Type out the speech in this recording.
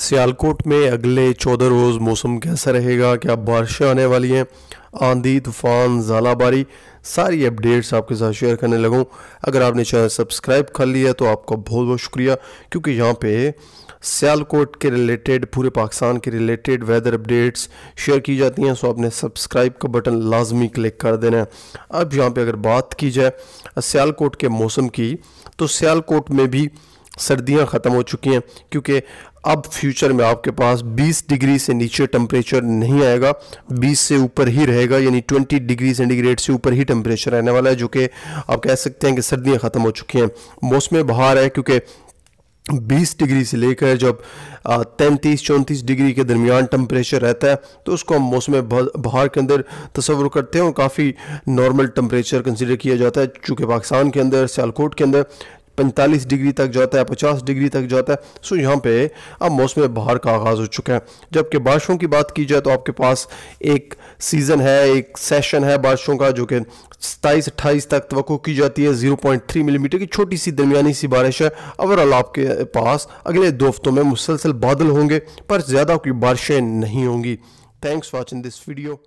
सियालकोट में अगले चौदह रोज़ मौसम कैसा रहेगा क्या बारिशें आने वाली हैं आंधी तूफान झालाबारी सारी अपडेट्स आपके साथ शेयर करने लगूँ अगर आपने चैनल सब्सक्राइब कर लिया तो आपका बहुत बहुत शुक्रिया क्योंकि यहाँ पे सियालकोट के रिलेटेड पूरे पाकिस्तान के रिलेटेड वेदर अपडेट्स शेयर की जाती हैं सो आपने सब्सक्राइब का बटन लाजमी क्लिक कर देना है अब यहाँ पर अगर बात की जाए सियालकोट के मौसम की तो सियालकोट में भी सर्दियां ख़त्म हो चुकी हैं क्योंकि अब फ्यूचर में आपके पास 20 डिग्री से नीचे टम्परेचर नहीं आएगा 20 से ऊपर ही रहेगा यानी 20 डिग्री सेंटीग्रेड से ऊपर ही टम्परेचर रहने वाला है जो कि आप कह सकते हैं कि सर्दियां ख़त्म हो चुकी हैं मौसम बहार है क्योंकि 20 डिग्री से लेकर जब तैंतीस चौंतीस डिग्री के दरमियान टम्परेचर रहता है तो उसको हम मौसम बहार के अंदर तस्वर करते हैं और काफ़ी नॉर्मल टम्परेचर कंसिडर किया जाता है चूँकि पाकिस्तान के अंदर सियालकोट के अंदर 45 डिग्री तक जाता है 50 डिग्री तक जाता है सो यहाँ पे अब मौसम बहार का आगाज़ हो चुका है जबकि बारिशों की बात की जाए तो आपके पास एक सीज़न है एक सेशन है बारिशों का जो कि सताईस अट्ठाईस तक तो की जाती है जीरो पॉइंट थ्री मिलीमीटर की छोटी सी दरमियानी सी बारिश है ओवरऑल आपके पास अगले दो हफ्तों में मुसलसल बादल होंगे पर ज़्यादा कोई बारिशें नहीं होंगी थैंक्स वॉचिंग दिस वीडियो